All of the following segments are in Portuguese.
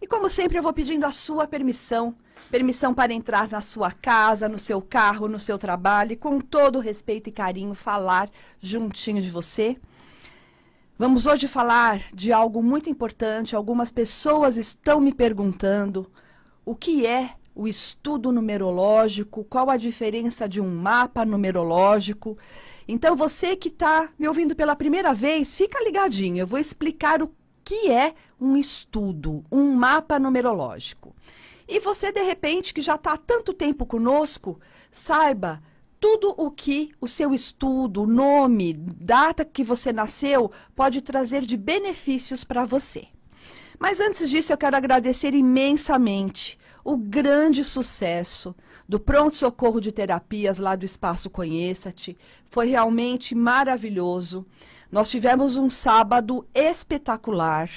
E como sempre, eu vou pedindo a sua permissão. Permissão para entrar na sua casa, no seu carro, no seu trabalho, e com todo respeito e carinho, falar juntinho de você. Vamos hoje falar de algo muito importante. Algumas pessoas estão me perguntando o que é o estudo numerológico, qual a diferença de um mapa numerológico. Então, você que está me ouvindo pela primeira vez, fica ligadinho. Eu vou explicar o que é um estudo, um mapa numerológico. E você, de repente, que já está há tanto tempo conosco, saiba tudo o que o seu estudo, nome, data que você nasceu pode trazer de benefícios para você. Mas antes disso, eu quero agradecer imensamente o grande sucesso do pronto-socorro de terapias lá do Espaço Conheça-te. Foi realmente maravilhoso. Nós tivemos um sábado espetacular,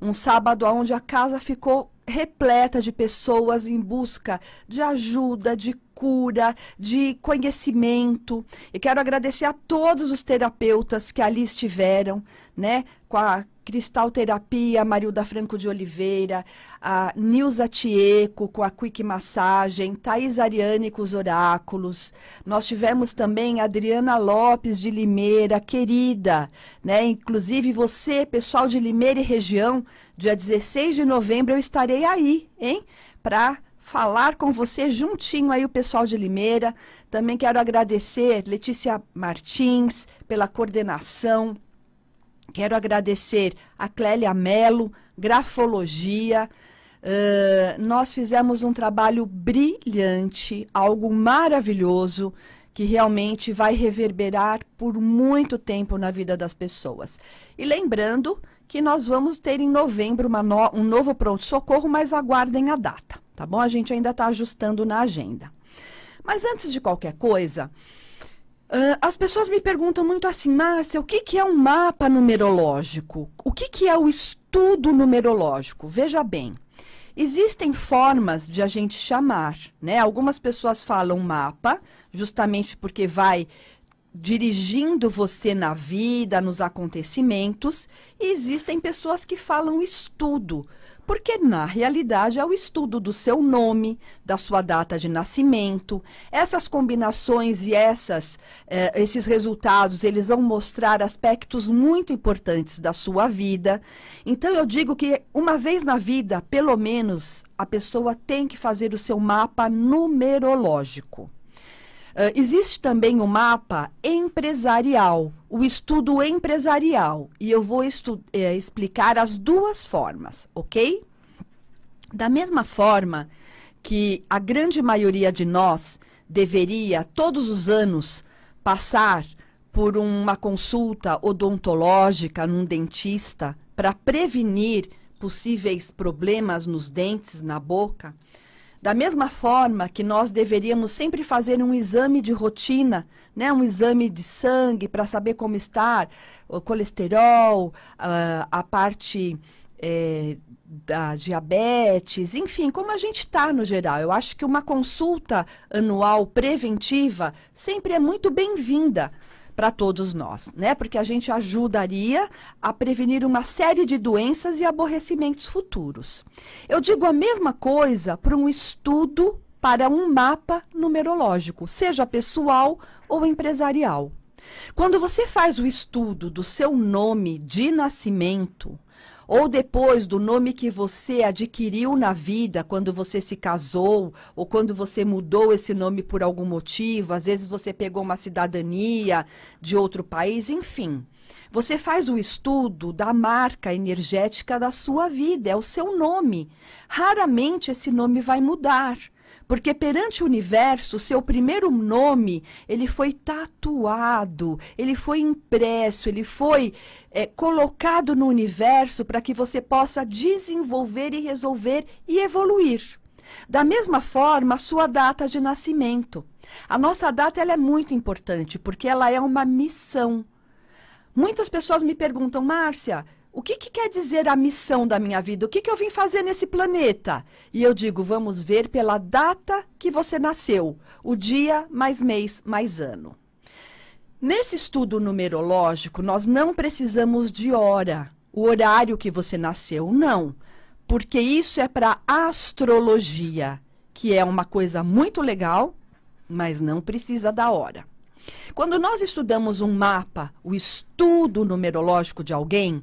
um sábado onde a casa ficou repleta de pessoas em busca de ajuda, de cura, de conhecimento. E quero agradecer a todos os terapeutas que ali estiveram, né, com a Cristalterapia, Marilda Franco de Oliveira, a Nilza Tieco com a Quick Massagem, Thais Ariane com os oráculos. Nós tivemos também a Adriana Lopes de Limeira, querida, né? Inclusive você, pessoal de Limeira e região, dia 16 de novembro eu estarei aí, hein? Para falar com você juntinho aí o pessoal de Limeira. Também quero agradecer Letícia Martins pela coordenação, Quero agradecer a Clélia Melo, Grafologia. Uh, nós fizemos um trabalho brilhante, algo maravilhoso que realmente vai reverberar por muito tempo na vida das pessoas. E lembrando que nós vamos ter em novembro no, um novo pronto-socorro, mas aguardem a data, tá bom? A gente ainda está ajustando na agenda. Mas antes de qualquer coisa, Uh, as pessoas me perguntam muito assim, Márcia, o que, que é um mapa numerológico? O que, que é o estudo numerológico? Veja bem, existem formas de a gente chamar, né? Algumas pessoas falam mapa, justamente porque vai dirigindo você na vida, nos acontecimentos, e existem pessoas que falam estudo, porque, na realidade, é o estudo do seu nome, da sua data de nascimento. Essas combinações e essas, eh, esses resultados, eles vão mostrar aspectos muito importantes da sua vida. Então, eu digo que uma vez na vida, pelo menos, a pessoa tem que fazer o seu mapa numerológico. Uh, existe também o um mapa empresarial, o estudo empresarial, e eu vou é, explicar as duas formas, ok? Da mesma forma que a grande maioria de nós deveria, todos os anos, passar por uma consulta odontológica num dentista para prevenir possíveis problemas nos dentes, na boca, da mesma forma que nós deveríamos sempre fazer um exame de rotina, né? um exame de sangue para saber como está o colesterol, a, a parte é, da diabetes, enfim, como a gente está no geral. Eu acho que uma consulta anual preventiva sempre é muito bem-vinda para todos nós, né? Porque a gente ajudaria a prevenir uma série de doenças e aborrecimentos futuros. Eu digo a mesma coisa para um estudo para um mapa numerológico, seja pessoal ou empresarial. Quando você faz o estudo do seu nome de nascimento, ou depois do nome que você adquiriu na vida, quando você se casou, ou quando você mudou esse nome por algum motivo, às vezes você pegou uma cidadania de outro país, enfim. Você faz o estudo da marca energética da sua vida, é o seu nome. Raramente esse nome vai mudar. Porque perante o universo, seu primeiro nome, ele foi tatuado, ele foi impresso, ele foi é, colocado no universo para que você possa desenvolver e resolver e evoluir. Da mesma forma, a sua data de nascimento. A nossa data ela é muito importante, porque ela é uma missão. Muitas pessoas me perguntam, Márcia, o que, que, quer dizer a missão da minha vida? O que, que eu vim fazer nesse planeta? E eu digo, vamos ver pela data que você nasceu, o dia mais mês mais ano. Nesse estudo numerológico, nós não precisamos de hora, o horário que você nasceu, não, porque isso é para astrologia, que é uma coisa muito legal, mas não precisa da hora. Quando nós estudamos um mapa, o estudo numerológico de alguém,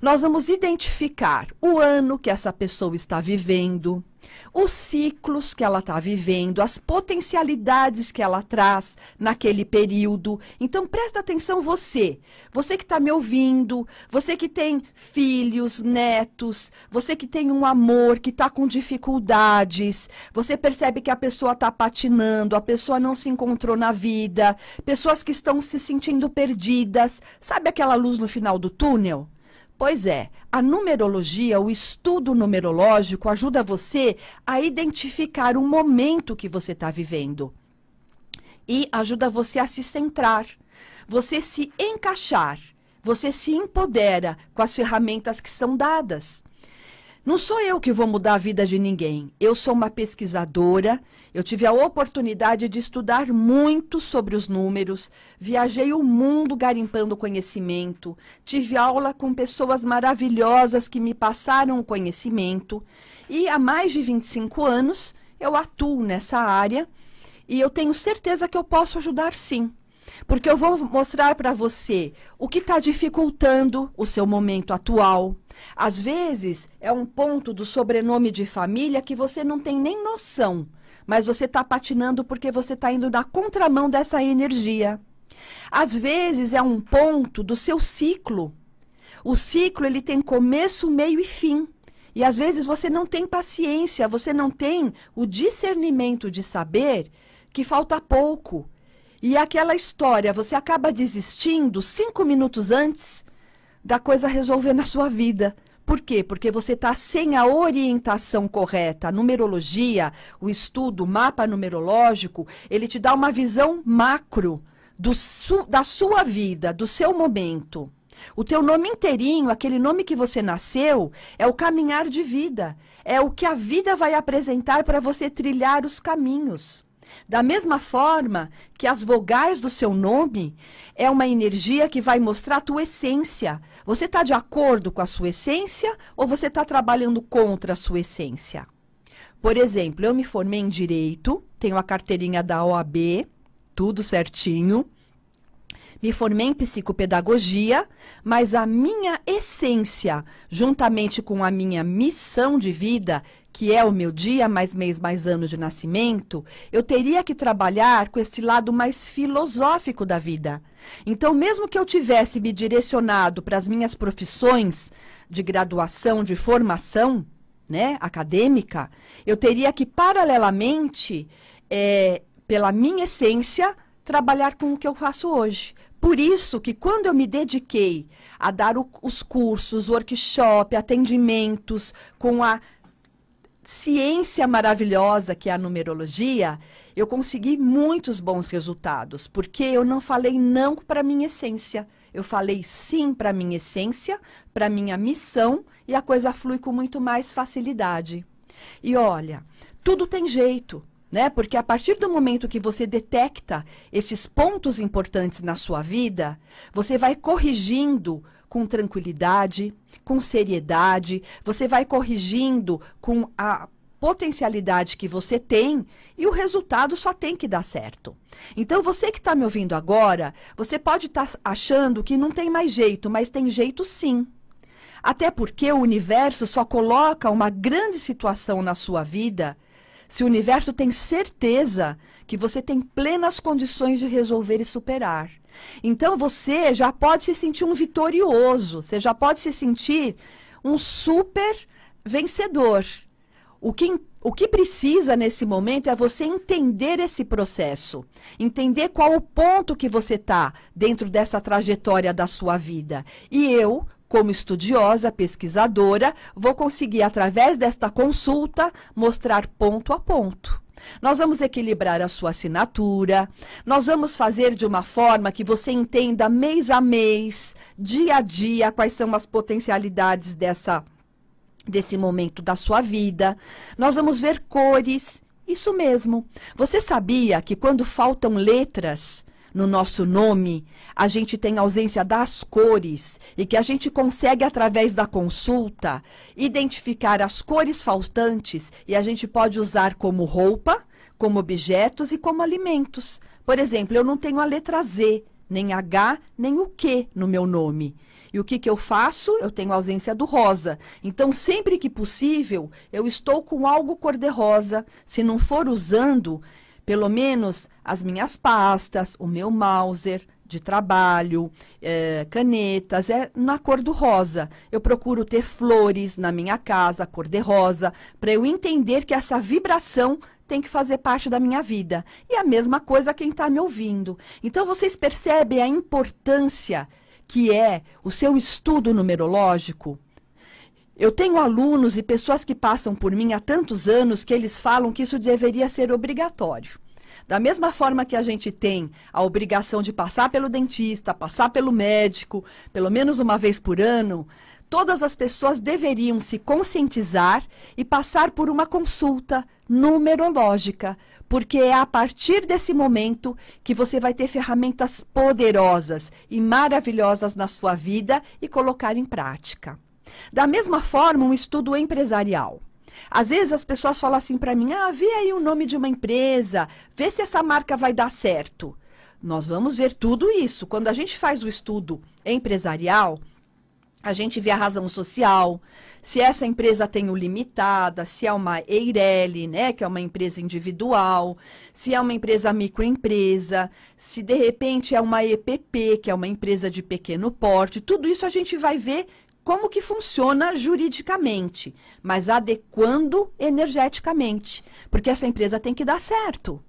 nós vamos identificar o ano que essa pessoa está vivendo, os ciclos que ela está vivendo, as potencialidades que ela traz naquele período. Então, presta atenção você, você que está me ouvindo, você que tem filhos, netos, você que tem um amor, que está com dificuldades, você percebe que a pessoa está patinando, a pessoa não se encontrou na vida, pessoas que estão se sentindo perdidas. Sabe aquela luz no final do túnel? Pois é, a numerologia, o estudo numerológico, ajuda você a identificar o momento que você está vivendo e ajuda você a se centrar, você se encaixar, você se empodera com as ferramentas que são dadas. Não sou eu que vou mudar a vida de ninguém. Eu sou uma pesquisadora, eu tive a oportunidade de estudar muito sobre os números, viajei o mundo garimpando conhecimento, tive aula com pessoas maravilhosas que me passaram o conhecimento, e há mais de 25 anos eu atuo nessa área e eu tenho certeza que eu posso ajudar sim. Porque eu vou mostrar para você o que está dificultando o seu momento atual. Às vezes, é um ponto do sobrenome de família que você não tem nem noção, mas você está patinando porque você está indo na contramão dessa energia. Às vezes, é um ponto do seu ciclo. O ciclo ele tem começo, meio e fim. E às vezes você não tem paciência, você não tem o discernimento de saber que falta pouco e aquela história, você acaba desistindo cinco minutos antes da coisa resolver na sua vida. Por quê? Porque você está sem a orientação correta. A numerologia, o estudo, o mapa numerológico, ele te dá uma visão macro su da sua vida, do seu momento. O teu nome inteirinho, aquele nome que você nasceu, é o caminhar de vida. É o que a vida vai apresentar para você trilhar os caminhos. Da mesma forma que as vogais do seu nome é uma energia que vai mostrar a tua essência. Você está de acordo com a sua essência ou você está trabalhando contra a sua essência? Por exemplo, eu me formei em direito, tenho a carteirinha da OAB, tudo certinho. Me formei em psicopedagogia, mas a minha essência, juntamente com a minha missão de vida, que é o meu dia mais mês mais ano de nascimento, eu teria que trabalhar com esse lado mais filosófico da vida. Então, mesmo que eu tivesse me direcionado para as minhas profissões de graduação, de formação, né, acadêmica, eu teria que paralelamente, é, pela minha essência, trabalhar com o que eu faço hoje. Por isso que quando eu me dediquei a dar o, os cursos, workshop, atendimentos com a ciência maravilhosa que é a numerologia, eu consegui muitos bons resultados, porque eu não falei não para minha essência. Eu falei sim para minha essência, para minha missão e a coisa flui com muito mais facilidade. E olha, tudo tem jeito né? Porque a partir do momento que você detecta esses pontos importantes na sua vida, você vai corrigindo com tranquilidade, com seriedade, você vai corrigindo com a potencialidade que você tem e o resultado só tem que dar certo. Então, você que está me ouvindo agora, você pode estar tá achando que não tem mais jeito, mas tem jeito sim. Até porque o universo só coloca uma grande situação na sua vida se o universo tem certeza que você tem plenas condições de resolver e superar. Então você já pode se sentir um vitorioso, você já pode se sentir um super vencedor. O que, o que precisa nesse momento é você entender esse processo, entender qual o ponto que você está dentro dessa trajetória da sua vida. E eu, como estudiosa, pesquisadora, vou conseguir, através desta consulta, mostrar ponto a ponto. Nós vamos equilibrar a sua assinatura, nós vamos fazer de uma forma que você entenda mês a mês, dia a dia, quais são as potencialidades dessa, desse momento da sua vida. Nós vamos ver cores. Isso mesmo. Você sabia que quando faltam letras no nosso nome, a gente tem ausência das cores e que a gente consegue, através da consulta, identificar as cores faltantes e a gente pode usar como roupa, como objetos e como alimentos. Por exemplo, eu não tenho a letra Z, nem H, nem o Q no meu nome. E o que, que eu faço? Eu tenho ausência do rosa. Então, sempre que possível, eu estou com algo cor-de-rosa. Se não for usando, pelo menos as minhas pastas, o meu Mauser de trabalho, é, canetas, é na cor do rosa. Eu procuro ter flores na minha casa, cor de rosa, para eu entender que essa vibração tem que fazer parte da minha vida. E a mesma coisa quem está me ouvindo. Então vocês percebem a importância que é o seu estudo numerológico eu tenho alunos e pessoas que passam por mim há tantos anos que eles falam que isso deveria ser obrigatório. Da mesma forma que a gente tem a obrigação de passar pelo dentista, passar pelo médico, pelo menos uma vez por ano, todas as pessoas deveriam se conscientizar e passar por uma consulta numerológica, porque é a partir desse momento que você vai ter ferramentas poderosas e maravilhosas na sua vida e colocar em prática. Da mesma forma, um estudo empresarial. Às vezes as pessoas falam assim para mim: ah, vê aí o nome de uma empresa, vê se essa marca vai dar certo. Nós vamos ver tudo isso. Quando a gente faz o estudo empresarial, a gente vê a razão social, se essa empresa tem o limitada, se é uma Eireli, né, que é uma empresa individual, se é uma empresa microempresa, se de repente é uma EPP, que é uma empresa de pequeno porte, tudo isso a gente vai ver como que funciona juridicamente, mas adequando energeticamente, porque essa empresa tem que dar certo.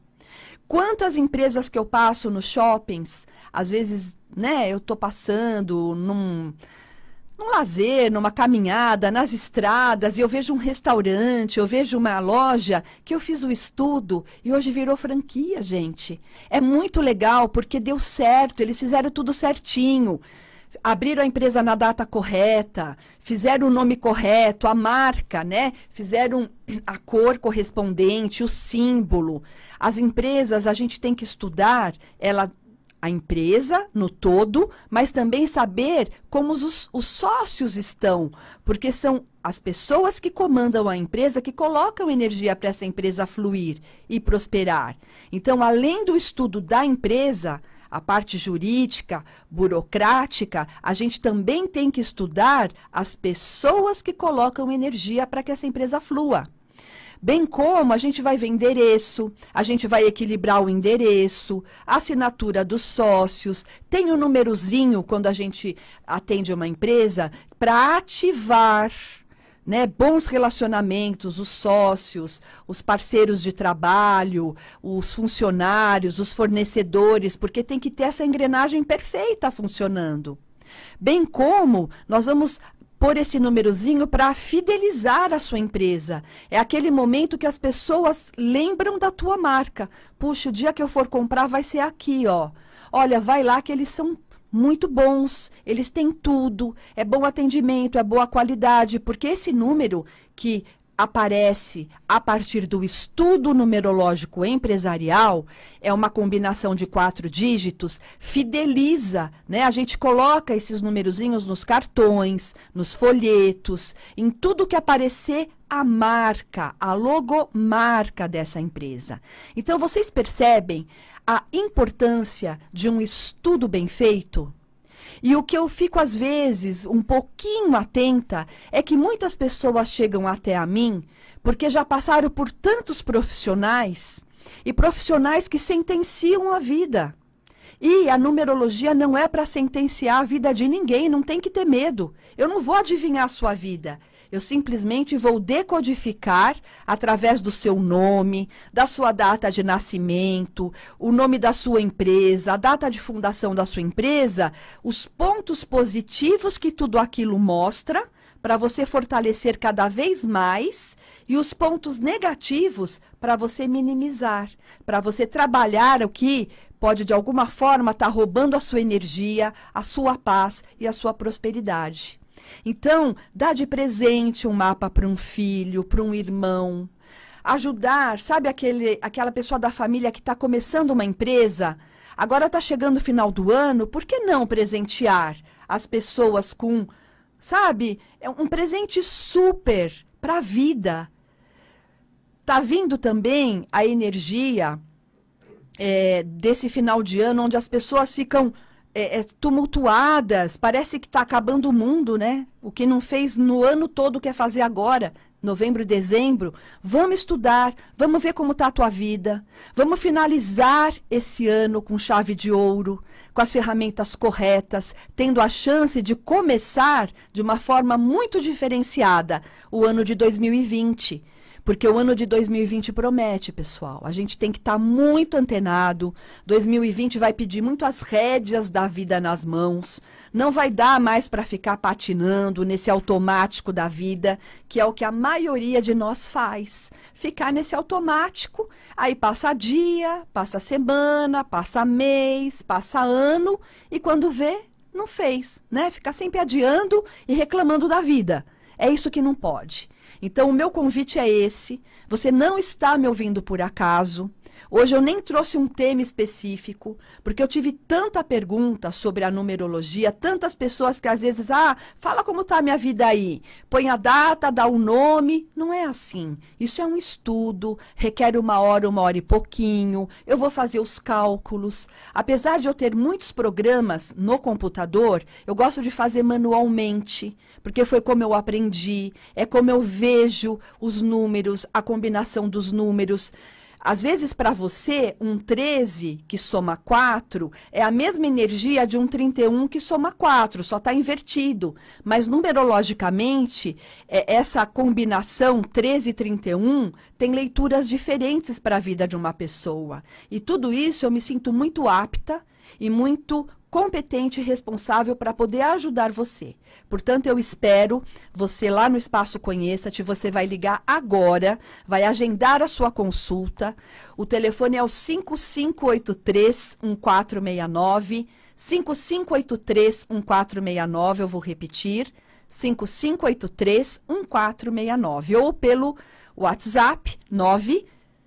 Quantas empresas que eu passo nos shoppings, às vezes, né, eu tô passando num num lazer, numa caminhada, nas estradas, e eu vejo um restaurante, eu vejo uma loja que eu fiz o estudo e hoje virou franquia, gente. É muito legal porque deu certo, eles fizeram tudo certinho abriram a empresa na data correta, fizeram o nome correto, a marca, né? Fizeram a cor correspondente, o símbolo. As empresas, a gente tem que estudar ela a empresa no todo, mas também saber como os, os sócios estão, porque são as pessoas que comandam a empresa que colocam energia para essa empresa fluir e prosperar. Então, além do estudo da empresa, a parte jurídica, burocrática, a gente também tem que estudar as pessoas que colocam energia para que essa empresa flua. Bem como a gente vai ver endereço, a gente vai equilibrar o endereço, assinatura dos sócios, tem um númerozinho quando a gente atende uma empresa para ativar né, bons relacionamentos, os sócios, os parceiros de trabalho, os funcionários, os fornecedores, porque tem que ter essa engrenagem perfeita funcionando. Bem como nós vamos pôr esse númerozinho para fidelizar a sua empresa. É aquele momento que as pessoas lembram da tua marca. Puxa, o dia que eu for comprar vai ser aqui, ó. Olha, vai lá que eles são muito bons, eles têm tudo, é bom atendimento, é boa qualidade, porque esse número que aparece a partir do estudo numerológico empresarial, é uma combinação de quatro dígitos, fideliza, né? A gente coloca esses numerozinhos nos cartões, nos folhetos, em tudo que aparecer a marca, a logomarca dessa empresa. Então vocês percebem a importância de um estudo bem feito. E o que eu fico às vezes um pouquinho atenta é que muitas pessoas chegam até a mim porque já passaram por tantos profissionais e profissionais que sentenciam a vida. E a numerologia não é para sentenciar a vida de ninguém, não tem que ter medo. Eu não vou adivinhar a sua vida. Eu simplesmente vou decodificar através do seu nome, da sua data de nascimento, o nome da sua empresa, a data de fundação da sua empresa, os pontos positivos que tudo aquilo mostra para você fortalecer cada vez mais e os pontos negativos para você minimizar, para você trabalhar o que pode de alguma forma estar tá roubando a sua energia, a sua paz e a sua prosperidade. Então, dar de presente um mapa para um filho, para um irmão. Ajudar, sabe aquele, aquela pessoa da família que está começando uma empresa? Agora está chegando o final do ano, por que não presentear as pessoas com, sabe, é um presente super para a vida? Está vindo também a energia é, desse final de ano onde as pessoas ficam é, é, tumultuadas, parece que está acabando o mundo, né? O que não fez no ano todo quer fazer agora, novembro e dezembro. Vamos estudar, vamos ver como está a tua vida, vamos finalizar esse ano com chave de ouro, com as ferramentas corretas, tendo a chance de começar de uma forma muito diferenciada o ano de 2020 porque o ano de 2020 promete, pessoal. A gente tem que estar tá muito antenado. 2020 vai pedir muito as rédeas da vida nas mãos. Não vai dar mais para ficar patinando nesse automático da vida, que é o que a maioria de nós faz. Ficar nesse automático, aí passa dia, passa semana, passa mês, passa ano, e quando vê, não fez, né? Ficar sempre adiando e reclamando da vida. É isso que não pode. Então, o meu convite é esse. Você não está me ouvindo por acaso. Hoje eu nem trouxe um tema específico, porque eu tive tanta pergunta sobre a numerologia, tantas pessoas que às vezes, ah, fala como está a minha vida aí, põe a data, dá o um nome. Não é assim. Isso é um estudo, requer uma hora, uma hora e pouquinho. Eu vou fazer os cálculos. Apesar de eu ter muitos programas no computador, eu gosto de fazer manualmente, porque foi como eu aprendi, é como eu vejo os números, a combinação dos números. Às vezes, para você, um 13 que soma 4 é a mesma energia de um 31 que soma 4, só está invertido. Mas, numerologicamente, é, essa combinação 13 e 31 tem leituras diferentes para a vida de uma pessoa. E tudo isso eu me sinto muito apta e muito competente e responsável para poder ajudar você. Portanto, eu espero você lá no Espaço Conheça-te. Você vai ligar agora, vai agendar a sua consulta. O telefone é o 5583-1469. 5583-1469, eu vou repetir. 5583-1469. Ou pelo WhatsApp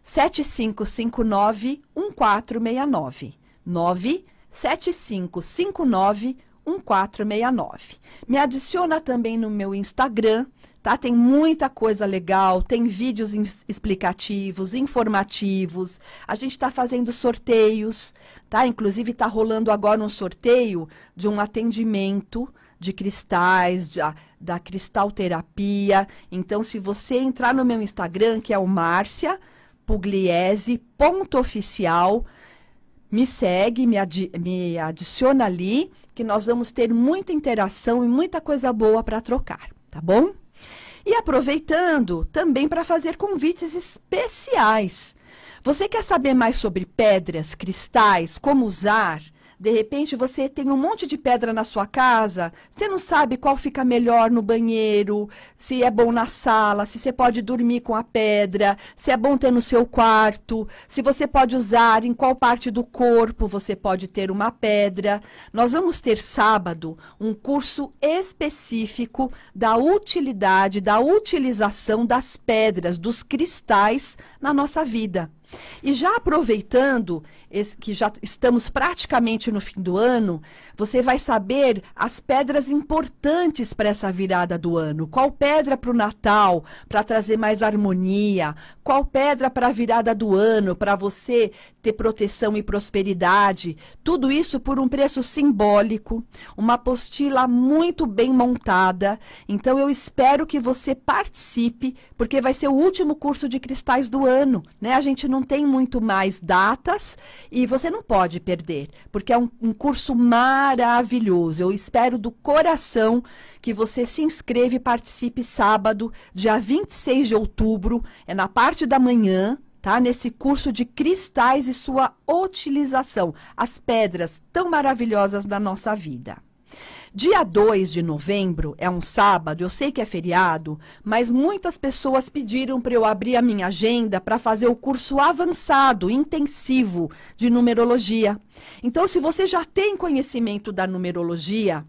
97559-1469. 9 7559 1469. Me adiciona também no meu Instagram, tá? Tem muita coisa legal, tem vídeos explicativos, informativos. A gente está fazendo sorteios, tá? Inclusive está rolando agora um sorteio de um atendimento de cristais, de, da cristalterapia. Então, se você entrar no meu Instagram, que é o Márcia Pugliese, ponto oficial, me segue, me, adi me adiciona ali, que nós vamos ter muita interação e muita coisa boa para trocar, tá bom? E aproveitando também para fazer convites especiais. Você quer saber mais sobre pedras, cristais, como usar? De repente você tem um monte de pedra na sua casa, você não sabe qual fica melhor no banheiro, se é bom na sala, se você pode dormir com a pedra, se é bom ter no seu quarto, se você pode usar, em qual parte do corpo você pode ter uma pedra. Nós vamos ter sábado um curso específico da utilidade, da utilização das pedras, dos cristais na nossa vida. E já aproveitando esse, que já estamos praticamente no fim do ano, você vai saber as pedras importantes para essa virada do ano. Qual pedra para o Natal, para trazer mais harmonia? Qual pedra para a virada do ano, para você ter proteção e prosperidade? Tudo isso por um preço simbólico, uma apostila muito bem montada. Então eu espero que você participe, porque vai ser o último curso de cristais do ano, né? A gente não não tem muito mais datas e você não pode perder, porque é um, um curso maravilhoso. Eu espero do coração que você se inscreva e participe sábado, dia 26 de outubro, é na parte da manhã, tá? Nesse curso de cristais e sua utilização, as pedras tão maravilhosas da nossa vida. Dia 2 de novembro, é um sábado, eu sei que é feriado, mas muitas pessoas pediram para eu abrir a minha agenda para fazer o curso avançado, intensivo de numerologia. Então, se você já tem conhecimento da numerologia,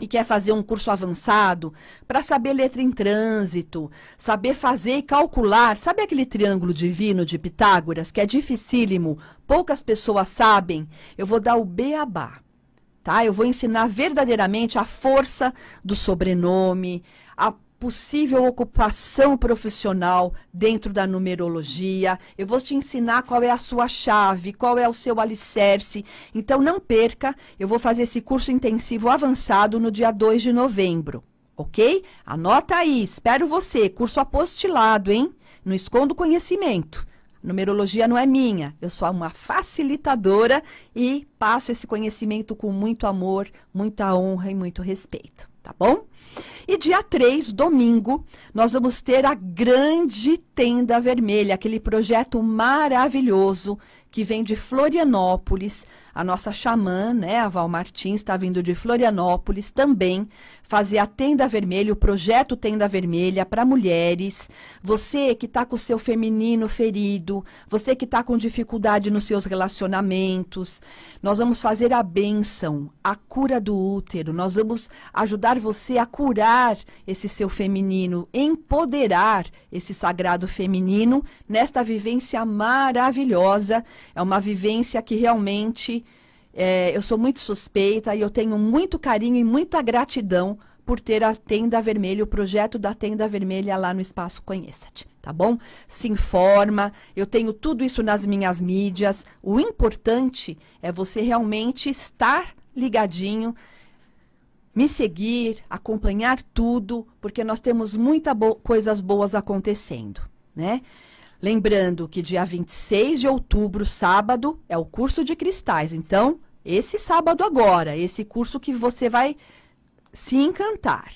e quer fazer um curso avançado para saber letra em trânsito, saber fazer e calcular, sabe aquele triângulo divino de Pitágoras que é dificílimo, poucas pessoas sabem? Eu vou dar o beabá tá? Eu vou ensinar verdadeiramente a força do sobrenome, a possível ocupação profissional dentro da numerologia. Eu vou te ensinar qual é a sua chave, qual é o seu alicerce. Então não perca, eu vou fazer esse curso intensivo avançado no dia 2 de novembro, OK? Anota aí, espero você, curso apostilado, hein? Não escondo conhecimento. Numerologia não é minha, eu sou uma facilitadora e passo esse conhecimento com muito amor, muita honra e muito respeito, tá bom? E dia 3, domingo, nós vamos ter a grande tenda vermelha, aquele projeto maravilhoso que vem de Florianópolis, a nossa xamã, né, a Val Martins, está vindo de Florianópolis também, fazer a Tenda Vermelha, o projeto Tenda Vermelha para mulheres. Você que está com o seu feminino ferido, você que está com dificuldade nos seus relacionamentos, nós vamos fazer a bênção, a cura do útero, nós vamos ajudar você a curar esse seu feminino, empoderar esse sagrado feminino nesta vivência maravilhosa. É uma vivência que realmente é, eu sou muito suspeita e eu tenho muito carinho e muita gratidão por ter a Tenda Vermelha, o projeto da Tenda Vermelha lá no Espaço Conheça-te, tá bom? Se informa, eu tenho tudo isso nas minhas mídias. O importante é você realmente estar ligadinho, me seguir, acompanhar tudo, porque nós temos muitas bo coisas boas acontecendo, né? Lembrando que dia 26 de outubro, sábado, é o curso de cristais. Então, esse sábado agora, esse curso que você vai se encantar.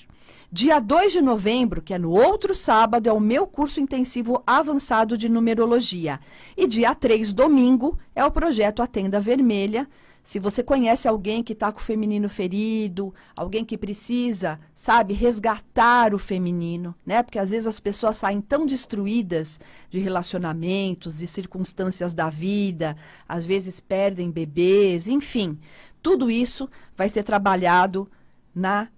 Dia 2 de novembro, que é no outro sábado, é o meu curso intensivo avançado de numerologia. E dia 3, domingo, é o projeto Atenda Vermelha, se você conhece alguém que está com o feminino ferido, alguém que precisa, sabe, resgatar o feminino, né? Porque às vezes as pessoas saem tão destruídas de relacionamentos, de circunstâncias da vida, às vezes perdem bebês, enfim. Tudo isso vai ser trabalhado na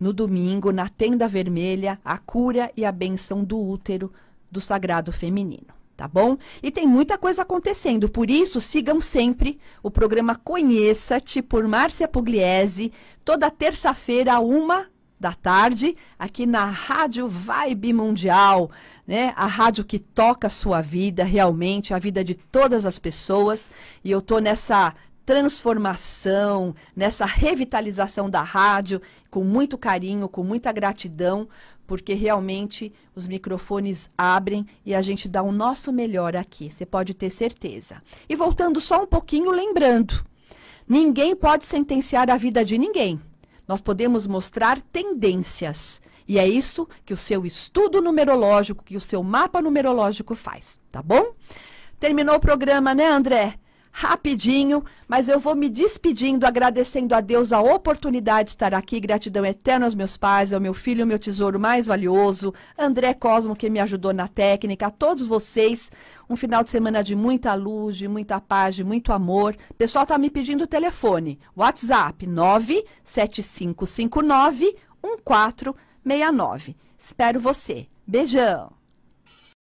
no domingo, na tenda vermelha, a cura e a benção do útero do sagrado feminino tá bom? E tem muita coisa acontecendo, por isso sigam sempre o programa Conheça-te por Márcia Pugliese, toda terça-feira, uma da tarde, aqui na Rádio Vibe Mundial, né? A rádio que toca a sua vida realmente, a vida de todas as pessoas. E eu tô nessa transformação, nessa revitalização da rádio, com muito carinho, com muita gratidão, porque realmente os microfones abrem e a gente dá o nosso melhor aqui, você pode ter certeza. E voltando só um pouquinho, lembrando, ninguém pode sentenciar a vida de ninguém. Nós podemos mostrar tendências. E é isso que o seu estudo numerológico, que o seu mapa numerológico faz, tá bom? Terminou o programa, né, André? rapidinho, mas eu vou me despedindo, agradecendo a Deus a oportunidade de estar aqui. Gratidão eterna aos meus pais, ao meu filho, meu tesouro mais valioso, André Cosmo, que me ajudou na técnica, a todos vocês. Um final de semana de muita luz, de muita paz, de muito amor. O pessoal está me pedindo o telefone, WhatsApp 97559 1469. Espero você. Beijão!